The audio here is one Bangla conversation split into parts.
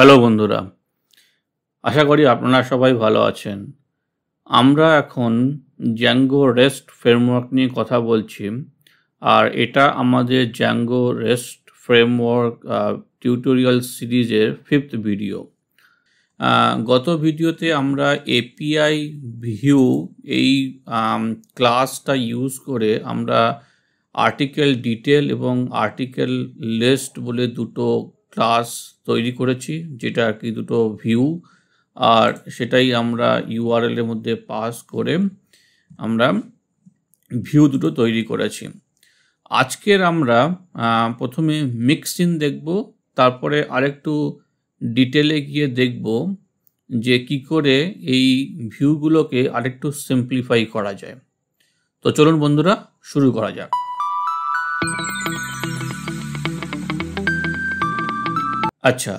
হ্যালো বন্ধুরা আশা করি আপনারা সবাই ভালো আছেন আমরা এখন জ্যাঙ্গো রেস্ট ফ্রেমওয়ার্ক নিয়ে কথা বলছি আর এটা আমাদের জ্যাঙ্গো রেস্ট ফ্রেমওয়ার্ক টিউটোরিয়াল সিরিজের ফিফথ ভিডিও গত ভিডিওতে আমরা এপিআই ভিউ এই ক্লাসটা ইউজ করে আমরা আর্টিকেল ডিটেল এবং আর্টিকেল লিস্ট বলে দুটো ক্লাস তৈরি করেছি যেটা আর কি দুটো ভিউ আর সেটাই আমরা ইউআরএল এর মধ্যে পাস করে আমরা ভিউ দুটো তৈরি করেছি আজকের আমরা প্রথমে মিক্সিন দেখব তারপরে আরেকটু ডিটেলে গিয়ে দেখব যে কি করে এই ভিউগুলোকে আরেকটু সিম্পলিফাই করা যায় তো চলুন বন্ধুরা শুরু করা যাক আচ্ছা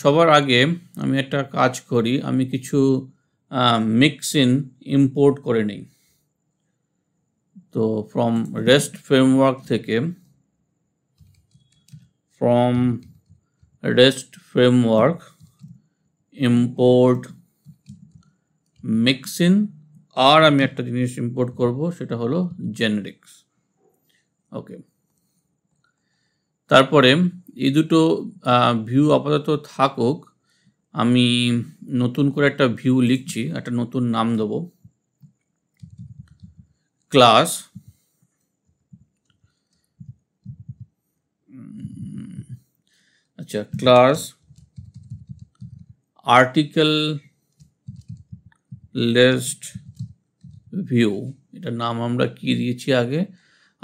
সবার আগে আমি একটা কাজ করি আমি কিছু মিক্সিন ইম্পোর্ট করে নিই তো ফ্রম রেস্ট ফ্রেমওয়ার্ক থেকে from rest framework import mixin আর আমি একটা জিনিস ইম্পোর্ট করব সেটা হলো জেনেরিক্স ওকে তারপরে এই দুটো ভিউ আপাতত থাকুক আমি নতুন করে একটা ভিউ লিখছি একটা নতুন নাম দেব ক্লাস আচ্ছা ক্লাস আর্টিকেল লেস্ট ভিউ এটার নাম আমরা কি দিয়েছি আগে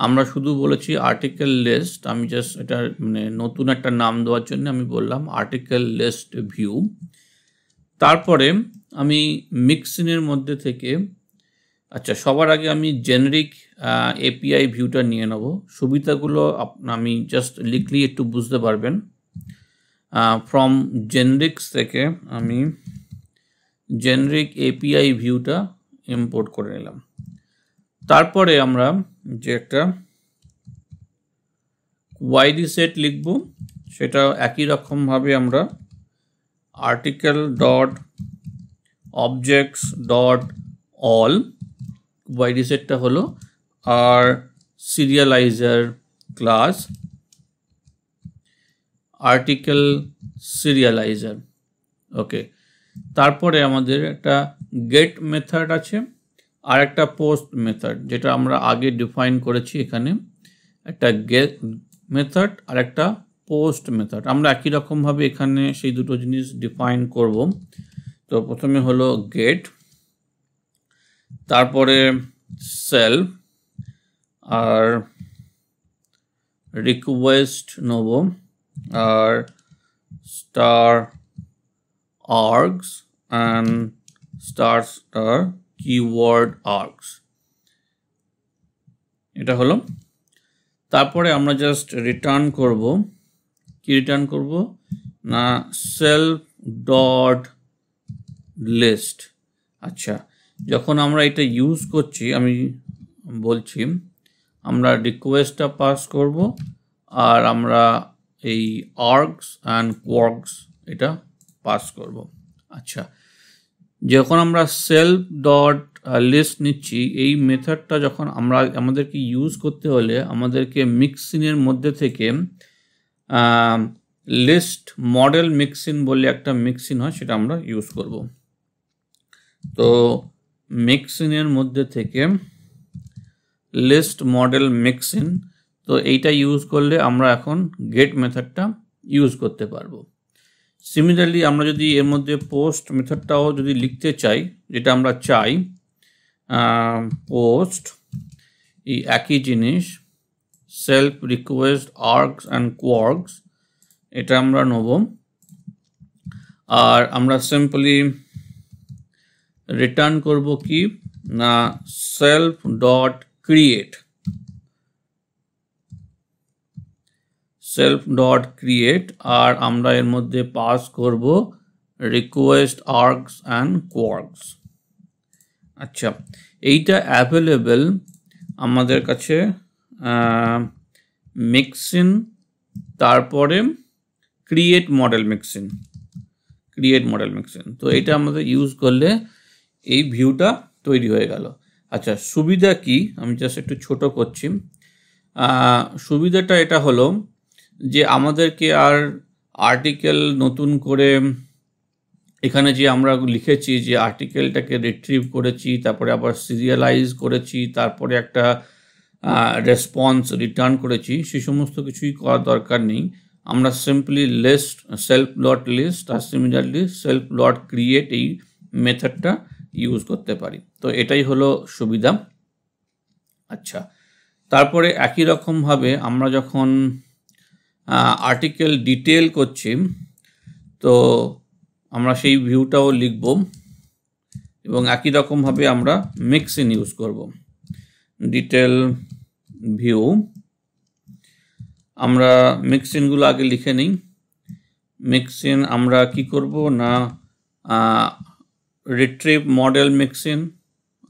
আমরা শুধু বলেছি আর্টিকেল লিস্ট আমি জাস্ট এটা মানে নতুন একটা নাম দেওয়ার জন্য আমি বললাম আর্টিকেল লিস্ট ভিউ তারপরে আমি মিক্সিনের মধ্যে থেকে আচ্ছা সবার আগে আমি জেনারিক এপিআই ভিউটা নিয়ে নেব সুবিধাগুলো আমি জাস্ট লিখলি একটু বুঝতে পারবেন ফ্রম জেনারিক্স থেকে আমি জেনারিক এপিআই ভিউটা ইম্পোর্ট করে নিলাম তারপরে আমরা যে একটা ওয়াইডি সেট লিখব সেটা একই রকমভাবে আমরা article dot objects dot all ওয়াইডি সেটটা হলো আর সিরিয়ালাইজার ক্লাস আর্টিকেল সিরিয়ালাইজার ওকে তারপরে আমাদের একটা গেট মেথড আছে আর একটা পোস্ট মেথড যেটা আমরা আগে ডিফাইন করেছি এখানে একটা গেট মেথড আর একটা পোস্ট মেথড আমরা একই রকমভাবে এখানে সেই দুটো জিনিস ডিফাইন করব তো প্রথমে হলো গেট তারপরে সেল আর রিকোয়েস্ট নেব আর star args and star star keyword args এটা হলো তারপরে আমরা জাস্ট রিটার্ন করব কি রিটার্ন করব না সেলফ ডট লিস্ট আচ্ছা যখন আমরা এটা ইউজ করছি আমি বলছি আমরা রিকোয়েস্টটা পাস করব আর আমরা এই আর্কস অ্যান্ড কোয়ার্কস এটা পাস করব আচ্ছা যখন আমরা সেলফ ডট লিস্ট নিচ্ছি এই মেথডটা যখন আমরা আমাদেরকে ইউজ করতে হলে আমাদেরকে মিক্সিনের মধ্যে থেকে লিস্ট মডেল মিক্সিন বলে একটা মিক্সিন হয় সেটা আমরা ইউজ করব তো মিক্সিনের মধ্যে থেকে লিস্ট মডেল মিক্সিন তো এইটা ইউজ করলে আমরা এখন গেট মেথডটা ইউজ করতে পারবো সিমিলারলি আমরা যদি এর মধ্যে পোস্ট মেথডটাও যদি লিখতে চাই যেটা আমরা চাই পোস্ট এই একই জিনিস self request args and kwargs এটা আমরা নেব আর আমরা সিম্পলি রিটার্ন করব কি না self dot create self dot create আর আমরা এর মধ্যে পাস করব রিকোয়েস্ট আর্কস অ্যান্ড কোয়ার্কস আচ্ছা এইটা অ্যাভেলেবেল আমাদের কাছে মিক্সিন তারপরে create model mixin create model mixin তো এটা আমাদের ইউজ করলে এই ভিউটা তৈরি হয়ে গেল আচ্ছা সুবিধা কি আমি জাস্ট একটু ছোট করছি সুবিধাটা এটা হলো যে আমাদেরকে আর আর্টিকেল নতুন করে এখানে যে আমরা লিখেছি যে আর্টিকেলটাকে রিট্রিভ করেছি তারপরে আবার সিরিয়ালাইজ করেছি তারপরে একটা রেসপন্স রিটার্ন করেছি সে সমস্ত কিছুই করার দরকার নেই আমরা simply list self dot list আর সিমিলারলি সেলফ ডট ক্রিয়েট এই মেথডটা ইউজ করতে পারি তো এটাই হলো সুবিধা আচ্ছা তারপরে একই রকমভাবে আমরা যখন আর্টিকেল ডিটেল করছি তো আমরা সেই ভিউটাও লিখব এবং একই রকমভাবে আমরা মিক্সিন ইউজ করব ডিটেল ভিউ আমরা মিক্সিনগুলো আগে লিখে নিই মিক্সিন আমরা কি করব না রিট্রিভ মডেল মিক্সিন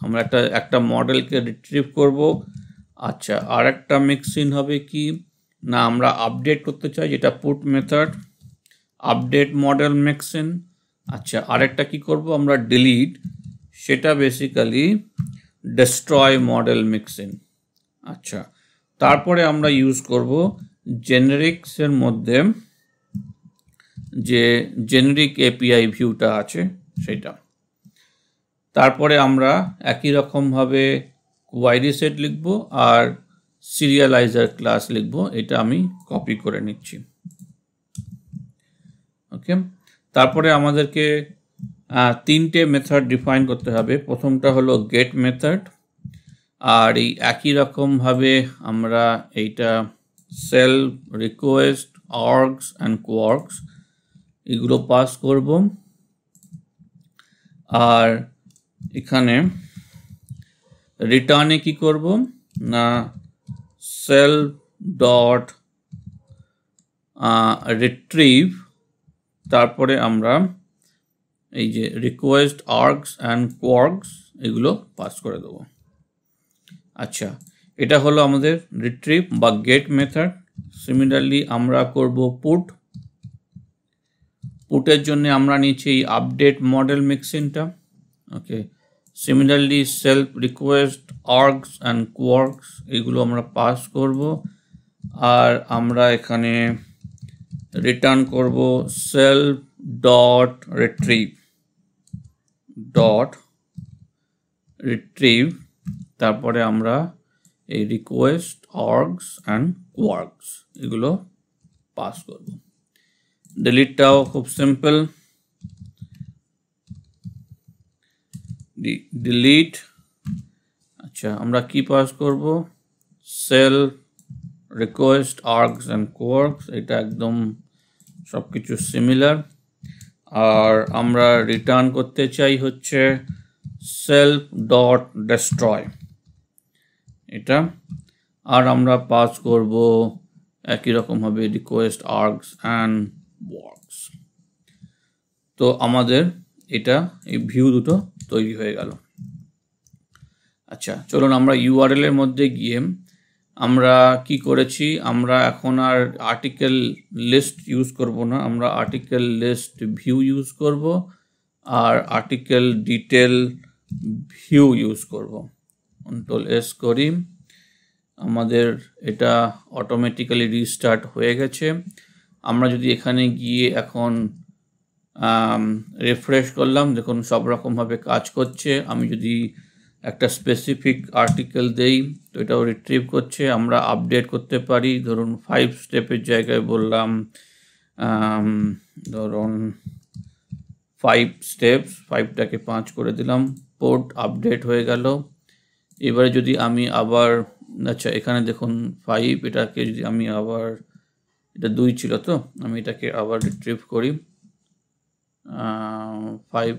আমরা একটা একটা মডেলকে রিট্রিভ করব আচ্ছা আর একটা মিক্সিন হবে কি না আমরা আপডেট করতে চাই যেটা put method update model mixin আচ্ছা আরেকটা কি করব আমরা ডিলিট সেটা বেসিক্যালি ডেস্ট্রয় মডেল মিক্সিং আচ্ছা তারপরে আমরা ইউজ করব জেনারিক্সের মধ্যে যে জেনারিক এপিআই ভিউটা আছে সেটা তারপরে আমরা একই রকমভাবে কোয়াইরি সেট লিখব আর সিরিয়ালাইজার ক্লাস লিখব এটা আমি কপি করে নিচ্ছি ওকে তারপরে আমাদেরকে তিনটে মেথড ডিফাইন করতে হবে প্রথমটা হলো গেট মেথড আর এই একই রকমভাবে আমরা এইটা self request args and kwargs এগুলো পাস করব আর এখানে রিটার্নে কি করব না cell dot uh, retrieve তারপরে আমরা এই যে রিকোয়েস্ট আর্কস অ্যান্ড কোয়ার্কস এগুলো পাস করে দেবো আচ্ছা এটা হলো আমাদের রিট্রিভ বা গেট মেথড সিমিলারলি আমরা করব পুট পুটের জন্য আমরা নিচ্ছি এই আপডেট মডেল মিক্সিংটা okay similarly self request args and kwargs এগুলো আমরা পাস করব আর আমরা এখানে রিটার্ন করব self dot retrieve dot retrieve তারপরে আমরা এই রিকোয়েস্ট অর্গস অ্যান্ড কোয়ার্কস এগুলো পাস করব ডিলিটটাও খুব সিম্পল ডিলিট আচ্ছা আমরা কি পাস করব self request args and kwargs এটা একদম সব কিছু সিমিলার আর আমরা রিটার্ন করতে চাই হচ্ছে সেলফ ডট ডেস্ট্রয় এটা আর আমরা পাস করব একই রকমভাবে রিকোয়েস্ট আর্কস অ্যান্ড ওয়ার্কস তো আমাদের এটা এই ভিউ দুটো তৈরি হয়ে গেল আচ্ছা চলুন আমরা ইউআরএল এর মধ্যে গিয়ে আমরা কি করেছি আমরা এখন আর আর্টিকেল লিস্ট ইউজ করব না আমরা আর্টিকেল লিস্ট ভিউ ইউজ করব আর আর্টিকেল ডিটেল ভিউ ইউজ করব কন্ট্রোল এস করি আমাদের এটা অটোমেটিক্যালি রিস্টার্ট হয়ে গেছে আমরা যদি এখানে গিয়ে এখন রিফ্রেশ করলাম দেখুন সব রকমভাবে কাজ করছে আমি যদি একটা স্পেসিফিক আর্টিকেল দেই তো এটাও রিট্রিভ করছে আমরা আপডেট করতে পারি ধরুন ফাইভ স্টেপের জায়গায় বললাম ধরুন ফাইভ স্টেপস ফাইভটাকে পাঁচ করে দিলাম পোর্ট আপডেট হয়ে গেল এবারে যদি আমি আবার আচ্ছা এখানে দেখুন ফাইভ এটাকে যদি আমি আবার এটা দুই ছিল তো আমি এটাকে আবার রিট্রিভ করি ফাইভ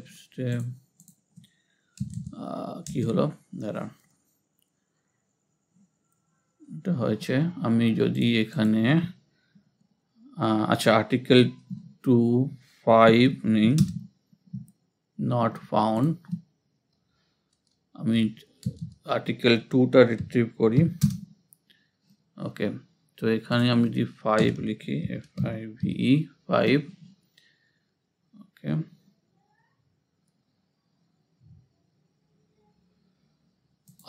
কি হলো দাঁড়া এটা হয়েছে আমি যদি এখানে আচ্ছা আর্টিকেল টু ফাইভ নেই নট ফাউন্ড আমি আর্টিকেল টুটা রিট্রিভ করি ওকে তো এখানে আমি যদি ফাইভ লিখি F I V five okay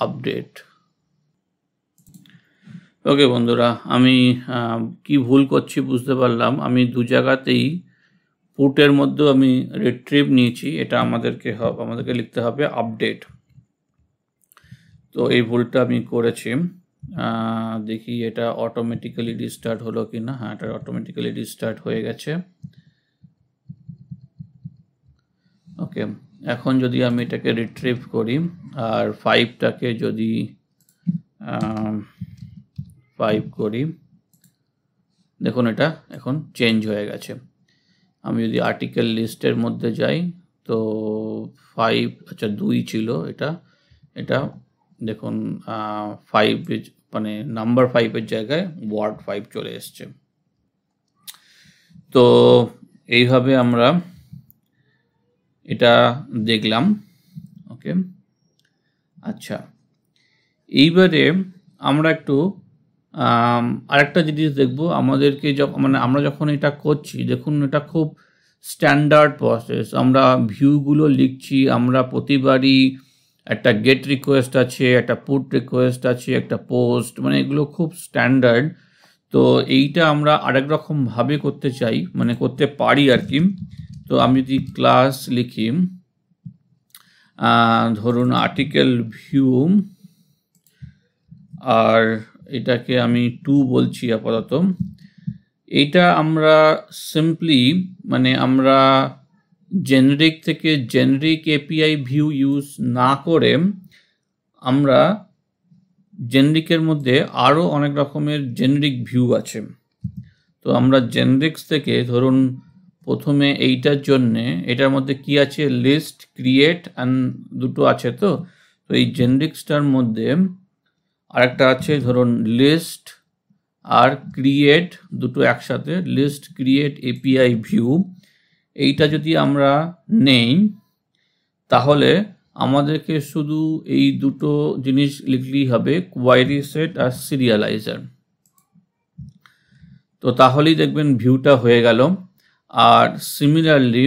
update okay বন্ধুরা আমি কি ভুল করছি বুঝতে পারলাম আমি দু জায়গাতেই পুটের মধ্যেও আমি রিট্রিভ নিয়েছি এটা আমাদেরকে আমাদেরকে লিখতে হবে আপডেট তো এই ভুলটা আমি করেছি দেখি এটা অটোমেটিক্যালি ডিস্টার্ট হলো কি না হ্যাঁ এটা অটোমেটিক্যালি ডিস্টার্ট হয়ে গেছে ওকে এখন যদি আমি এটাকে রিট্রিভ করি আর ফাইভটাকে যদি ফাইভ করি দেখুন এটা এখন চেঞ্জ হয়ে গেছে আমি যদি আর্টিকেল লিস্টের মধ্যে যাই তো ফাইভ আচ্ছা দুই ছিল এটা এটা দেখুন ফাইভ মানে নাম্বার ফাইভের জায়গায় ওয়ার্ড ফাইভ চলে এসছে তো এইভাবে আমরা এটা দেখলাম ওকে আচ্ছা এইবারে আমরা একটু আরেকটা জিনিস দেখব আমাদেরকে যখন মানে আমরা যখন এটা করছি দেখুন এটা খুব স্ট্যান্ডার্ড প্রসেস আমরা ভিউগুলো লিখছি আমরা প্রতিবারই একটা গেট রিকোয়েস্ট আছে একটা পুট রিকোয়েস্ট আছে একটা পোস্ট মানে এগুলো খুব স্ট্যান্ডার্ড তো এইটা আমরা আরেক রকমভাবে করতে চাই মানে করতে পারি আর কি তো আমি যদি ক্লাস লিখি ধরুন আর্টিকেল ভিউ আর এটাকে আমি টু বলছি আপাতত এটা আমরা সিম্পলি মানে আমরা জেনারিক থেকে জেনারিক এপিআই ভিউ ইউজ না করে আমরা জেনারিকের মধ্যে আরও অনেক রকমের জেনারিক ভিউ আছে তো আমরা জেনারিক্স থেকে ধরুন প্রথমে এইটার জন্যে এটার মধ্যে কি আছে লিস্ট ক্রিয়েট অ্যান্ড দুটো আছে তো তো এই জেনারিক্সটার মধ্যে আরেকটা আছে ধরুন লিস্ট আর ক্রিয়েট দুটো একসাথে লিস্ট ক্রিয়েট এপিআই ভিউ এইটা যদি আমরা নেই তাহলে আমাদেরকে শুধু এই দুটো জিনিস লিখলেই হবে কোয়ারি সেট আর সিরিয়ালাইজার তো তাহলেই দেখবেন ভিউটা হয়ে গেল আর সিমিলারলি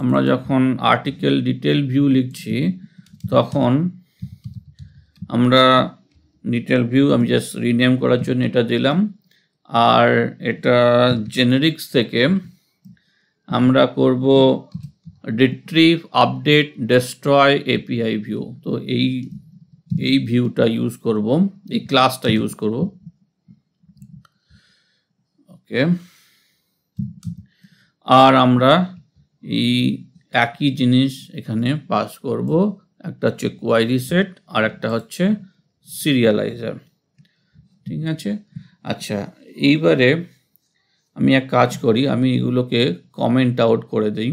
আমরা যখন আর্টিকেল ডিটেল ভিউ লিখছি তখন আমরা ডিটেল ভিউ আমি জাস্ট রিনেম করার জন্য এটা দিলাম আর এটা জেনেরিক্স থেকে আমরা করব retrieve update destroy API view তো এই এই ভিউটা ইউজ করব এই ক্লাসটা ইউজ করব ওকে আর আমরা এই একই জিনিস এখানে পাস করব একটা হচ্ছে কোয়ারি সেট আর একটা হচ্ছে সিরিয়ালাইজার ঠিক আছে আচ্ছা এইবারে আমি এক কাজ করি আমি এগুলোকে কমেন্ট আউট করে দিই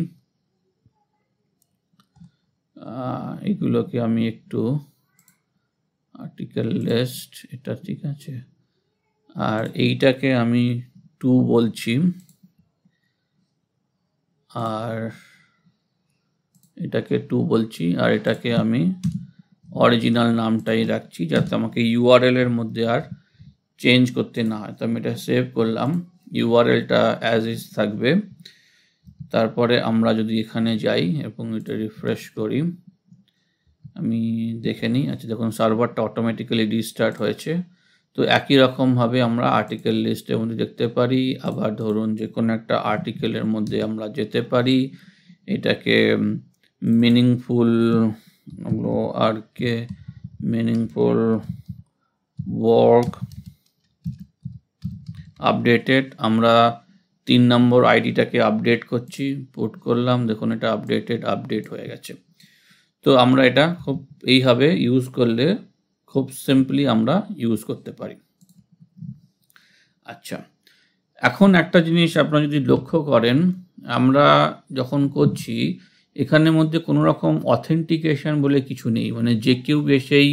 এগুলোকে আমি একটু আর্টিকেল লিস্ট এটা ঠিক আছে আর এইটাকে আমি টু বলছি আর এটাকে টু বলছি আর এটাকে আমি অরিজিনাল নামটাই রাখছি যাতে আমাকে ইউআরএল এর মধ্যে আর চেঞ্জ করতে না হয় তো আমি এটা সেভ করলাম ইউআরএলটা অ্যাজ ইজ থাকবে তারপরে আমরা যদি এখানে যাই এবং এটা রিফ্রেশ করি আমি দেখে নিই আচ্ছা দেখুন সার্ভারটা অটোমেটিক্যালি রিস্টার্ট হয়েছে তো একই রকমভাবে আমরা আর্টিকেল লিস্টের মধ্যে দেখতে পারি আবার ধরুন যে কোনো একটা আর্টিকেলের মধ্যে আমরা যেতে পারি এটাকে মিনিংফুল আর কে মিনিংফুল ওয়ার্ক আপডেটেড আমরা তিন নম্বর আইডিটাকে আপডেট করছি পুট করলাম দেখুন এটা আপডেটেড আপডেট হয়ে গেছে তো আমরা এটা খুব এইভাবে ইউজ করলে খুব সিম্পলি আমরা ইউজ করতে পারি আচ্ছা এখন একটা জিনিস আপনারা যদি লক্ষ্য করেন আমরা যখন করছি এখানের মধ্যে কোনো রকম অথেন্টিকেশন বলে কিছু নেই মানে যে কেউ এসেই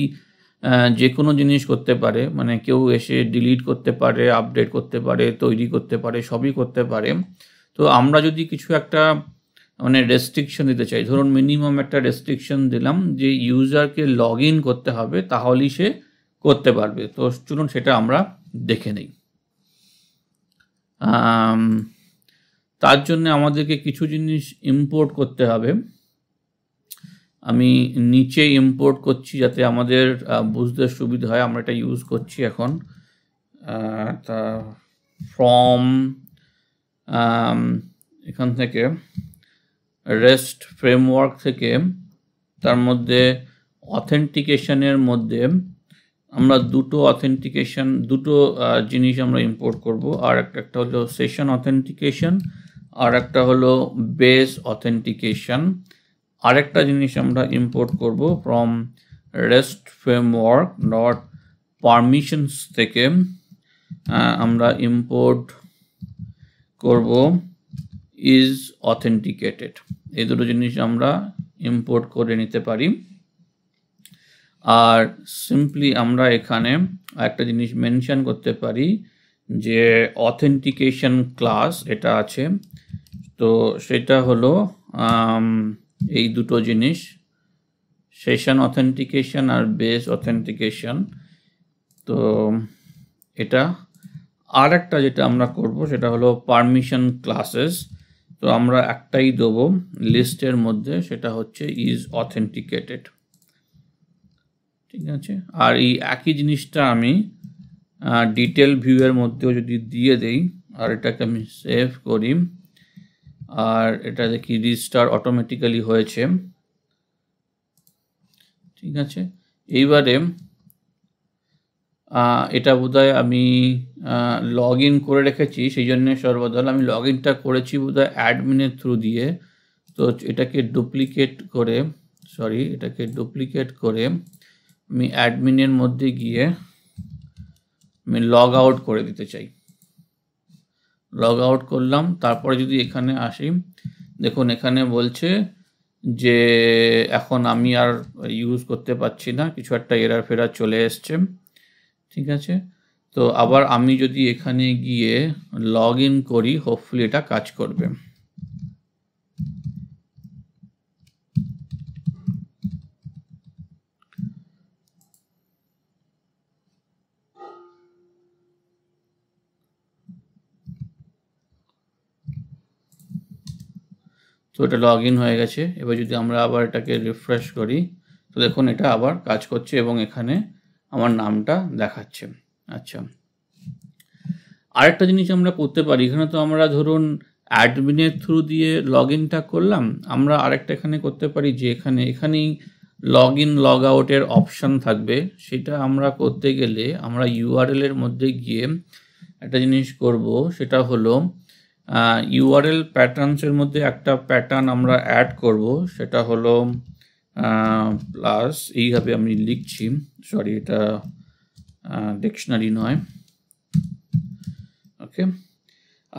যে কোনো জিনিস করতে পারে মানে কেউ এসে ডিলিট করতে পারে আপডেট করতে পারে তৈরি করতে পারে সবই করতে পারে তো আমরা যদি কিছু একটা মানে রেস্ট্রিকশন দিতে চাই ধরুন মিনিমাম একটা রেস্ট্রিকশন দিলাম যে ইউজারকে লগ ইন করতে হবে তাহলেই সে করতে পারবে তো চলুন সেটা আমরা দেখে নিই তার জন্য আমাদেরকে কিছু জিনিস ইম্পোর্ট করতে হবে আমি নিচে ইম্পোর্ট করছি যাতে আমাদের বুঝতে সুবিধা হয় আমরা এটা ইউজ করছি এখন তা ফর্ম এখান থেকে রেস্ট ফ্রেমওয়ার্ক থেকে তার মধ্যে অথেন্টিকেশনের মধ্যে আমরা দুটো অথেন্টিকেশন দুটো জিনিস আমরা ইম্পোর্ট করব আর একটা একটা হলো সেশন অথেন্টিকেশন আর একটা হলো বেস অথেন্টিকেশন আরেকটা জিনিস আমরা ইম্পোর্ট করব from rest framework dot permissions থেকে আমরা ইম্পোর্ট করব ইজ অথেন্টিকেটেড এই দুটো জিনিস আমরা ইম্পোর্ট করে নিতে পারি আর সিম্পলি আমরা এখানে একটা জিনিস মেনশন করতে পারি যে অথেন্টিকেশন ক্লাস এটা আছে তো সেটা হলো এই দুটো জিনিস সেশন অথেন্টিকেশন আর বেস অথেন্টিকেশন তো এটা আর একটা যেটা আমরা করব সেটা হলো পারমিশন ক্লাসেস তো আমরা একটাই দেবো লিস্টের মধ্যে সেটা হচ্ছে ইজ অথেন্টিকেটেড ঠিক আছে আর এই একই জিনিসটা আমি ডিটেল ভিউয়ের মধ্যেও যদি দিয়ে দেই আর এটাকে আমি সেভ করি আর এটা দেখি রিস্টার অটোমেটিক্যালি হয়েছে ঠিক আছে এইবারে এটা বোধহয় আমি লগ ইন করে রেখেছি সেই জন্যে সর্বদল আমি লগ ইনটা করেছি বোধহয় অ্যাডমিনের থ্রু দিয়ে তো এটাকে ডুপ্লিকেট করে সরি এটাকে ডুপ্লিকেট করে আমি অ্যাডমিনের মধ্যে গিয়ে আমি লগ আউট করে দিতে চাই লগ আউট করলাম তারপরে যদি এখানে আসি দেখুন এখানে বলছে যে এখন আমি আর ইউজ করতে পারছি না কিছু একটা এরার ফেরার চলে এসছে ঠিক আছে তো আবার আমি যদি এখানে গিয়ে লগ ইন করি হোপফুলি এটা কাজ করবে তো এটা লগ ইন হয়ে গেছে এবার যদি আমরা আবার এটাকে রিফ্রেশ করি তো দেখুন এটা আবার কাজ করছে এবং এখানে আমার নামটা দেখাচ্ছে আচ্ছা আরেকটা জিনিস আমরা করতে পারি এখানে তো আমরা ধরুন অ্যাডমিনের থ্রু দিয়ে লগ ইনটা করলাম আমরা আরেকটা এখানে করতে পারি যে এখানে এখানেই লগ ইন লগ আউটের অপশান থাকবে সেটা আমরা করতে গেলে আমরা ইউআরএল এর মধ্যে গিয়ে একটা জিনিস করব সেটা হলো ইউআরএল প্যাটার্নসের মধ্যে একটা প্যাটার্ন আমরা অ্যাড করব সেটা হলো প্লাস এইভাবে আমি লিখছি সরি এটা ডিকশনারি নয় ওকে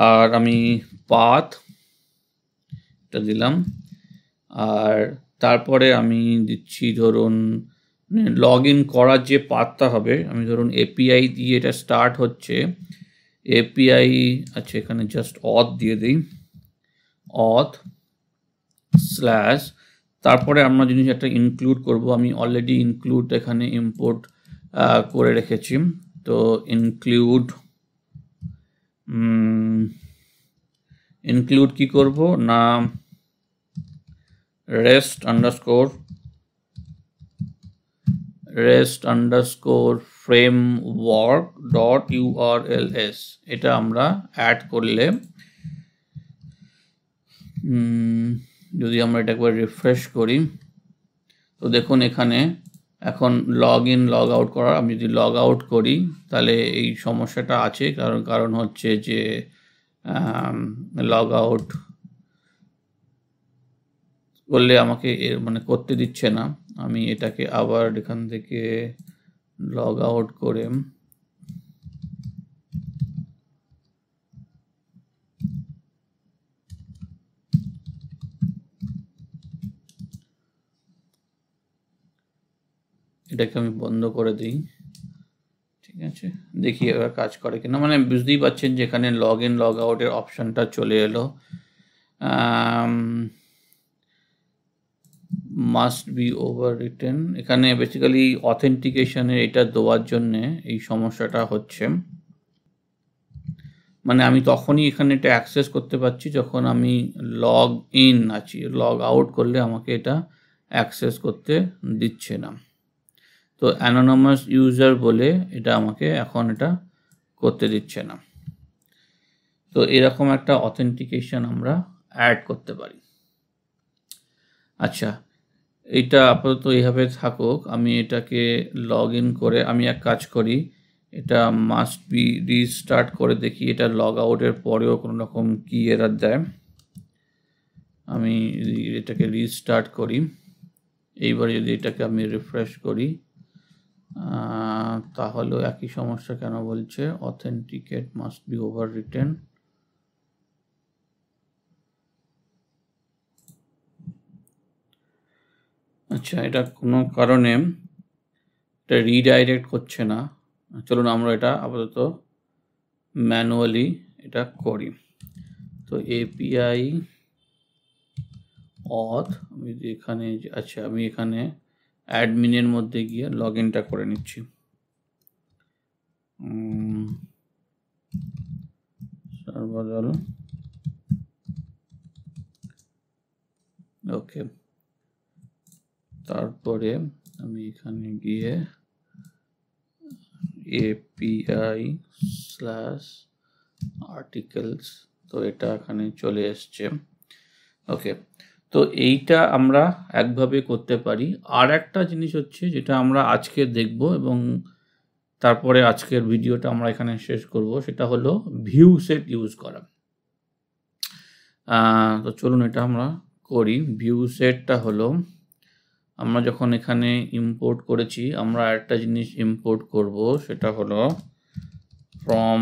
আর আমি পাথ এটা দিলাম আর তারপরে আমি দিচ্ছি ধরুন লগ মানে ইন করার যে পাথটা হবে আমি ধরুন এপিআই দিয়ে এটা স্টার্ট হচ্ছে এপিআই আচ্ছা এখানে জাস্ট অথ দিয়ে দিই অথ স্ল্যাশ তারপরে আমরা জিনিস একটা ইনক্লুড করব আমি অলরেডি ইনক্লুড এখানে ইম্পোর্ট করে রেখেছি তো ইনক্লুড ইনক্লুড কি করব না rest underscore rest underscore work dot URLs এটা আমরা অ্যাড করলে যদি আমরা এটা একবার রিফ্রেশ করি তো দেখুন এখানে এখন লগ ইন লগ আউট করার আমি যদি লগ আউট করি তাহলে এই সমস্যাটা আছে কারণ কারণ হচ্ছে যে লগ আউট করলে আমাকে এর মানে করতে দিচ্ছে না আমি এটাকে আবার এখান থেকে লগ আউট করে এটাকে আমি বন্ধ করে দিই ঠিক আছে দেখি এবার কাজ করে কিনা মানে বুঝতেই পারছেন যে এখানে লগ ইন লগ আউটের অপশানটা চলে এলো মাস্ট বি ওভার রিটেন এখানে বেসিক্যালি অথেন্টিকেশনের এটা দেওয়ার জন্যে এই সমস্যাটা হচ্ছে মানে আমি তখনই এখানে এটা অ্যাক্সেস করতে পারছি যখন আমি লগ ইন আছি লগ আউট করলে আমাকে এটা অ্যাক্সেস করতে দিচ্ছে না তো অ্যানোনমাস ইউজার বলে এটা আমাকে এখন এটা করতে দিচ্ছে না তো এরকম একটা অথেন্টিকেশন আমরা অ্যাড করতে পারি আচ্ছা এটা আপাতত এইভাবে থাকুক আমি এটাকে লগ ইন করে আমি এক কাজ করি এটা মাস্ট বি রিস্টার্ট করে দেখি এটা লগ আউটের পরেও কোনো রকম কি এরার দেয় আমি এটাকে রিস্টার্ট করি এইবার যদি এটাকে আমি রিফ্রেশ করি তাহলেও একই সমস্যা কেন বলছে authenticate must be overridden আচ্ছা এটা কোনো কারণে এটা রিডাইরেক্ট করছে না চলুন আমরা এটা আপাতত ম্যানুয়ালি এটা করি তো এপিআই অথ আমি এখানে আচ্ছা আমি এখানে অ্যাডমিনের মধ্যে গিয়ে লগ ইনটা করে নিচ্ছি সর্বদল ওকে তারপরে আমি এখানে গিয়ে এপিআই স্ল্যাশ আর্টিকেলস তো এটা এখানে চলে এসছে ওকে তো এইটা আমরা একভাবে করতে পারি আর একটা জিনিস হচ্ছে যেটা আমরা আজকে দেখব এবং তারপরে আজকের ভিডিওটা আমরা এখানে শেষ করব সেটা হলো ভিউ সেট ইউজ করা তো চলুন এটা আমরা করি ভিউ সেটটা হলো আমরা যখন এখানে ইম্পোর্ট করেছি আমরা একটা জিনিস ইম্পোর্ট করব সেটা হলো from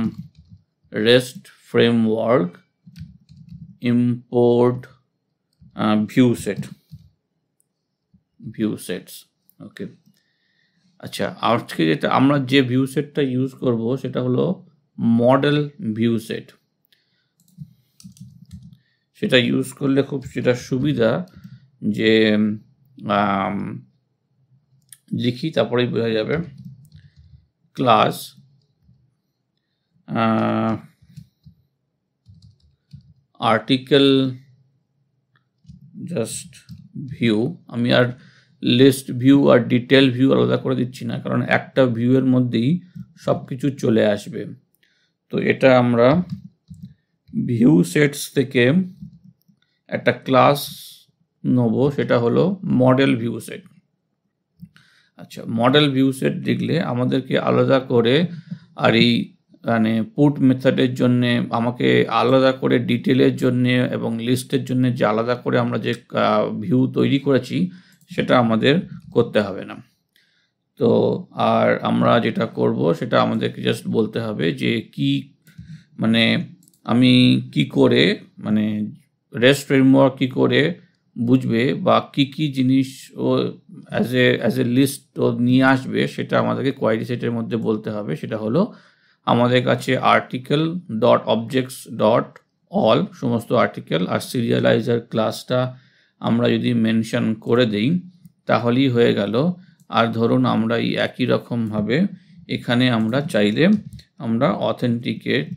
rest framework import view set view sets okay আচ্ছা আজকে যেটা আমরা যে ভিউ সেটটা ইউজ করব সেটা হলো মডেল ভিউ সেট সেটা ইউজ করলে খুব সেটা সুবিধা যে লিখি তারপরেই বোঝা যাবে ক্লাস আর্টিকেল জাস্ট ভিউ আমি আর লিস্ট ভিউ আর ডিটেল ভিউ আলাদা করে দিচ্ছি না কারণ একটা ভিউয়ের মধ্যেই সব কিছু চলে আসবে তো এটা আমরা ভিউ সেটস থেকে একটা ক্লাস নেব সেটা হলো মডেল ভিউ সেট আচ্ছা মডেল ভিউ সেট দেখলে আমাদেরকে আলাদা করে আর এই মানে পুট মেথডের জন্যে আমাকে আলাদা করে ডিটেলের জন্যে এবং লিস্টের জন্যে যে আলাদা করে আমরা যে ভিউ তৈরি করেছি সেটা আমাদের করতে হবে না তো আর আমরা যেটা করব সেটা আমাদেরকে জাস্ট বলতে হবে যে কি মানে আমি কি করে মানে রেস্ট ফ্রেমওয়ার্ক কী করে বুঝবে বা কি কি জিনিস ও as a as a list ও নিয়ে আসবে সেটা আমাদেরকে কোয়ারি সেটের মধ্যে বলতে হবে সেটা হলো আমাদের কাছে article dot objects dot all সমস্ত আর্টিকেল আর সিরিয়ালাইজার ক্লাসটা আমরা যদি মেনশন করে দিই তাহলেই হয়ে গেল আর ধরুন আমরা এই একই রকমভাবে এখানে আমরা চাইলে আমরা অথেন্টিকেট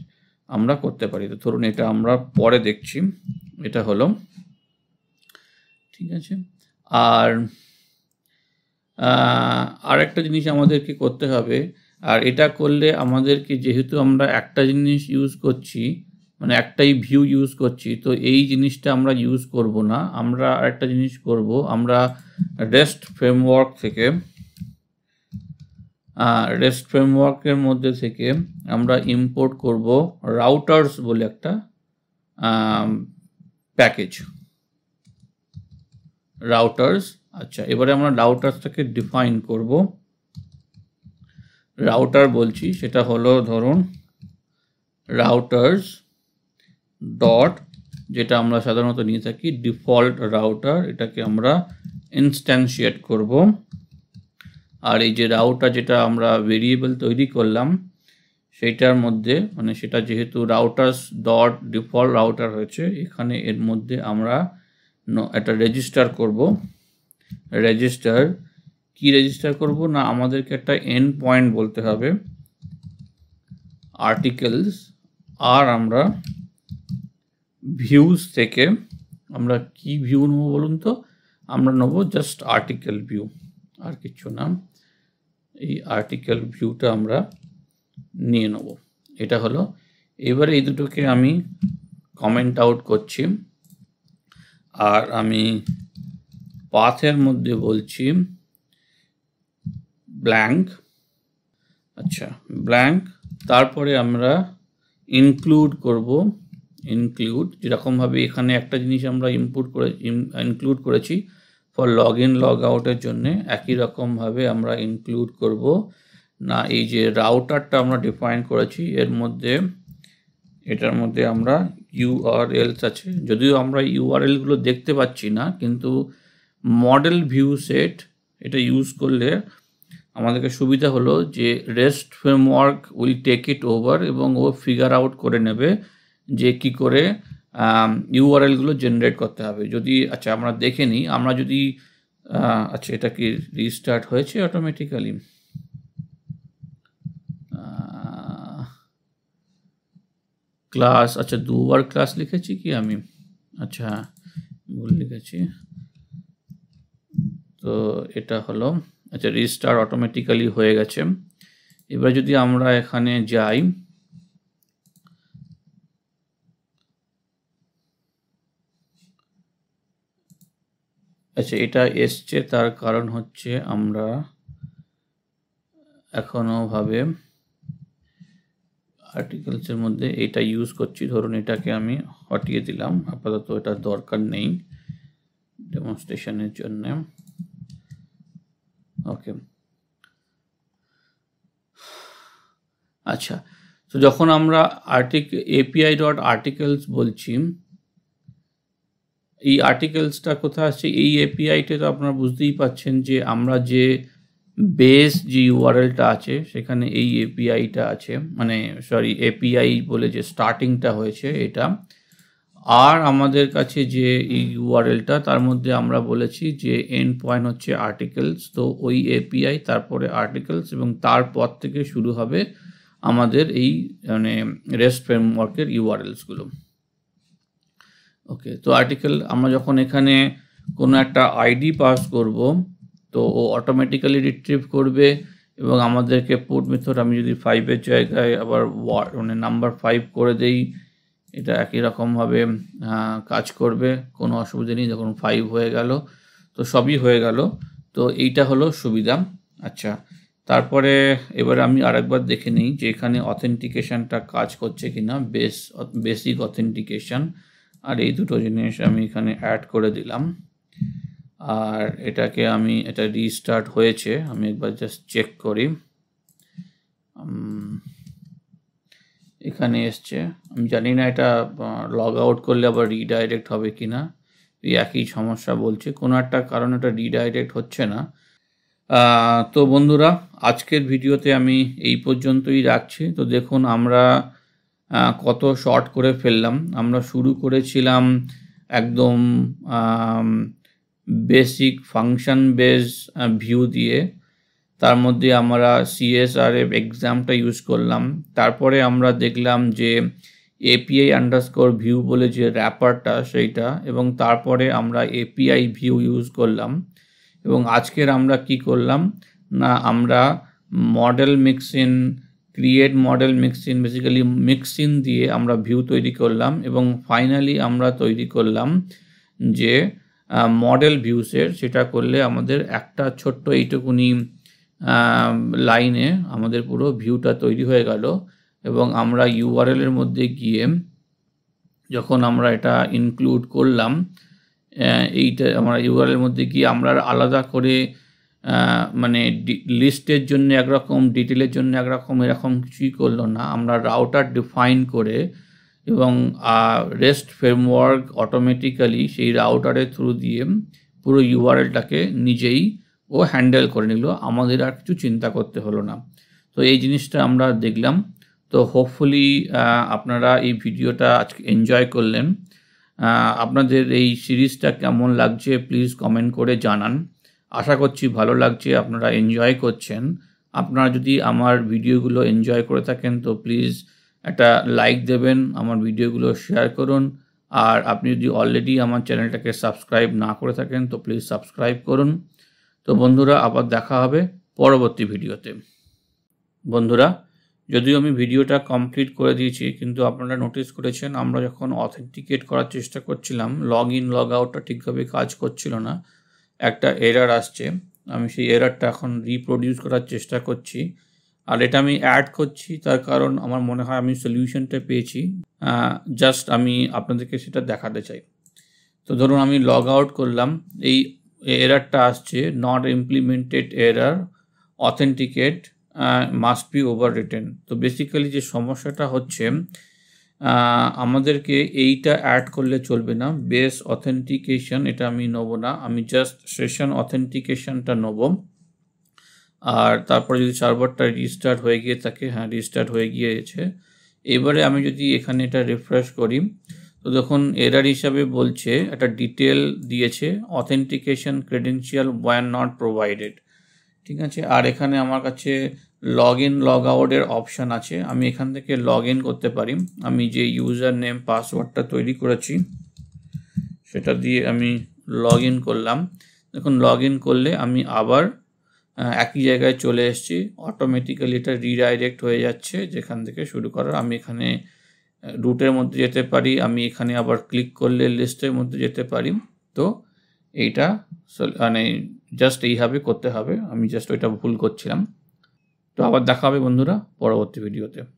আমরা করতে পারি তো ধরুন এটা আমরা পরে দেখছি এটা হলো ঠিক আছে আর আরেকটা জিনিস আমাদেরকে করতে হবে আর এটা করলে আমাদেরকে যেহেতু আমরা একটা জিনিস ইউজ করছি মানে একটাই ভিউ ইউজ করছি তো এই জিনিসটা আমরা ইউজ করব না আমরা একটা জিনিস করব আমরা রেস্ট ফ্রেমওয়ার্ক থেকে রেস্ট ফ্রেমওয়ার্কের মধ্যে থেকে আমরা ইম্পোর্ট করব রাউটার্স বলে একটা প্যাকেজ রাউটার্স আচ্ছা এবারে আমরা রাউটার্সটাকে ডিফাইন করব রাউটার বলছি সেটা হলো ধরুন রাউটার্স ডট যেটা আমরা সাধারণত নিয়ে থাকি ডিফল্ট রাউটার এটাকে আমরা ইনস্ট্যান্সিয়েট করব আর এই যে রাউটার যেটা আমরা ভেরিয়েবল তৈরি করলাম সেইটার মধ্যে মানে সেটা যেহেতু রাউটার্স ডট ডিফল্ট রাউটার হয়েছে এখানে এর মধ্যে আমরা একটা রেজিস্টার করব রেজিস্টার কি রেজিস্টার করব না আমাদেরকে একটা এন পয়েন্ট বলতে হবে আর্টিকেলস আর আমরা ভিউজ থেকে আমরা কি ভিউ নেবো বলুন তো আমরা নেব জাস্ট আর্টিকেল ভিউ আর কিছু না এই আর্টিকেল ভিউটা আমরা নিয়ে নেব এটা হলো এবারে এই দুটোকে আমি কমেন্ট আউট করছি আর আমি পাথের মধ্যে বলছি ব্ল্যাঙ্ক আচ্ছা ব্ল্যাঙ্ক তারপরে আমরা ইনক্লুড করব ইনক্লুড যেরকমভাবে এখানে একটা জিনিস আমরা ইম্পুট করে ইনক্লুড করেছি ফর লগ ইন লগ আউটের জন্যে একই রকমভাবে আমরা ইনক্লুড করব না এই যে রাউটারটা আমরা ডিফাইন করেছি এর মধ্যে এটার মধ্যে আমরা ইউআরএলস আছে যদিও আমরা ইউআরএলগুলো দেখতে পাচ্ছি না কিন্তু মডেল ভিউ সেট এটা ইউজ করলে আমাদেরকে সুবিধা হলো যে rest framework will take it over এবং ও ফিগার আউট করে নেবে যে কি করে ইউআরএলগুলো জেনারেট করতে হবে যদি আচ্ছা আমরা দেখে নিই আমরা যদি আচ্ছা এটা কি রিস্টার্ট হয়েছে অটোমেটিক্যালি ক্লাস আচ্ছা দুবার ক্লাস লিখেছি কি আমি আচ্ছা ভুল লিখেছি তো এটা হলো আচ্ছা রেজিস্টার অটোমেটিক্যালি হয়ে গেছে এবার যদি আমরা এখানে যাই আচ্ছা এটা এসছে তার কারণ হচ্ছে আমরা এখনোভাবে আর্টিকেলসের মধ্যে এটা ইউজ করছি ধরুন এটাকে আমি হটিয়ে দিলাম আপাতত এটা দরকার নেই ডেমনস্ট্রেশনের জন্য ওকে আচ্ছা তো যখন আমরা আর্টিক এপিআই ডট আর্টিকেলস বলছি এই আর্টিকেলসটা কোথায় আসছে এই এপিআইতে তো আপনারা বুঝতেই পাচ্ছেন যে আমরা যে বেস যে ইউআরএলটা আছে সেখানে এই এপিআইটা আছে মানে সরি এপিআই বলে যে স্টার্টিংটা হয়েছে এটা আর আমাদের কাছে যে ইউআরএলটা তার মধ্যে আমরা বলেছি যে এন্ড পয়েন্ট হচ্ছে আর্টিকেলস তো ওই এপিআই তারপরে আর্টিকেলস এবং তারপর থেকে শুরু হবে আমাদের এই মানে রেস্ট ফ্রেমওয়ার্কের ইউআরএলসগুলো ওকে তো আর্টিকেল আমরা যখন এখানে কোনো একটা আইডি পাস করব তো ও অটোমেটিক্যালি রিট্রিভ করবে এবং আমাদেরকে পুট মেথড আমি যদি ফাইভের জায়গায় আবার মানে নাম্বার ফাইভ করে দেই এটা একই রকমভাবে কাজ করবে কোনো অসুবিধা নেই যখন ফাইভ হয়ে গেল তো সবই হয়ে গেল তো এইটা হলো সুবিধা আচ্ছা তারপরে এবার আমি আরেকবার দেখে নিই যে এখানে অথেন্টিকেশানটা কাজ করছে কি না বেস বেসিক অথেন্টিকেশান আর এই দুটো জিনিস আমি এখানে অ্যাড করে দিলাম আর এটাকে আমি এটা রিস্টার্ট হয়েছে আমি একবার জাস্ট চেক করি এখানে এসছে আমি জানি না এটা লগ আউট করলে আবার রিডাইরেক্ট হবে কি না এই একই সমস্যা বলছে কোনো একটা কারণ এটা রিডাইরেক্ট হচ্ছে না তো বন্ধুরা আজকের ভিডিওতে আমি এই পর্যন্তই রাখছি তো দেখুন আমরা কত শর্ট করে ফেললাম আমরা শুরু করেছিলাম একদম বেসিক ফাংশন বেস ভিউ দিয়ে তার মধ্যে আমরা সিএসআরএফ এক্সামটা ইউজ করলাম তারপরে আমরা দেখলাম যে এপিআই আন্ডারস্কোর ভিউ বলে যে র্যাপারটা সেইটা এবং তারপরে আমরা এপিআই ভিউ ইউজ করলাম এবং আজকের আমরা কি করলাম না আমরা model mixin create model mixin basically mixin দিয়ে আমরা ভিউ তৈরি করলাম এবং ফাইনালি আমরা তৈরি করলাম যে মডেল ভিউসের সেটা করলে আমাদের একটা ছোট্ট এইটুকুনি লাইনে আমাদের পুরো ভিউটা তৈরি হয়ে গেল এবং আমরা ইউআরএলের মধ্যে গিয়ে যখন আমরা এটা ইনক্লুড করলাম এইটা আমরা ইউআরএলের মধ্যে গিয়ে আমরা আলাদা করে মানে লিস্টের জন্য একরকম ডিটেলের জন্য একরকম এরকম কিছুই করলো না আমরা রাউটার ডিফাইন করে এবং রেস্ট ফ্রেমওয়ার্ক অটোমেটিক্যালি সেই রাউটারের থ্রু দিয়ে পুরো ইউআরএলটাকে নিজেই ও হ্যান্ডেল করে নিল আমাদের আর কিছু চিন্তা করতে হলো না তো এই জিনিসটা আমরা দেখলাম তো হোপফুলি আপনারা এই ভিডিওটা আজকে এনজয় করলেন আপনাদের এই সিরিজটা কেমন লাগছে প্লিজ কমেন্ট করে জানান আশা করছি ভালো লাগছে আপনারা এনজয় করছেন আপনারা যদি আমার ভিডিওগুলো এনজয় করে থাকেন তো প্লিজ একটা লাইক দেবেন আমার ভিডিওগুলো শেয়ার করুন আর আপনি যদি অলরেডি আমার চ্যানেলটাকে সাবস্ক্রাইব না করে থাকেন তো প্লিজ সাবস্ক্রাইব করুন তো বন্ধুরা আবার দেখা হবে পরবর্তী ভিডিওতে বন্ধুরা যদিও আমি ভিডিওটা কমপ্লিট করে দিয়েছি কিন্তু আপনারা নোটিস করেছেন আমরা যখন অথেন্টিকেট করার চেষ্টা করছিলাম লগ ইন লগ আউটটা ঠিকভাবে কাজ করছিল না একটা এরার আসছে আমি সেই এরারটা এখন রিপ্রডিউস করার চেষ্টা করছি আর এটা আমি অ্যাড করছি তার কারণ আমার মনে হয় আমি সলিউশনটা পেয়েছি জাস্ট আমি আপনাদেরকে সেটা দেখাতে চাই তো ধরুন আমি লগ আউট করলাম এই এরারটা আসছে not implemented error authenticate must be overridden তো বেসিক্যালি যে সমস্যাটা হচ্ছে আমাদেরকে এইটা অ্যাড করলে চলবে না বেস অথেন্টিকেশন এটা আমি নেবো না আমি জাস্ট সেশন অথেন্টিকেশনটা নেবো আর তারপরে যদি সার্ভারটা রিস্টার্ট হয়ে গিয়ে থাকে হ্যাঁ রিস্টার্ট হয়ে গিয়েছে এবারে আমি যদি এখানে এটা রিফ্রেশ করি তো দেখুন এরার হিসাবে বলছে একটা ডিটেল দিয়েছে authentication credential were not provided ঠিক আছে আর এখানে আমার কাছে লগ ইন লগ আউটের অপশান আছে আমি এখান থেকে লগ ইন করতে পারি আমি যে ইউজার নেম পাসওয়ার্ডটা তৈরি করেছি সেটা দিয়ে আমি লগ ইন করলাম দেখুন লগ ইন করলে আমি আবার একই জায়গায় চলে এসেছি অটোমেটিক্যালি এটা রিডাইরেক্ট হয়ে যাচ্ছে যেখান থেকে শুরু করার আমি এখানে রুটের মধ্যে যেতে পারি আমি এখানে আবার ক্লিক করলে লিস্টের মধ্যে যেতে পারি তো এইটা মানে জাস্ট এইভাবে করতে হবে আমি জাস্ট ওইটা ভুল করছিলাম তো আবার দেখা হবে বন্ধুরা পরবর্তী ভিডিওতে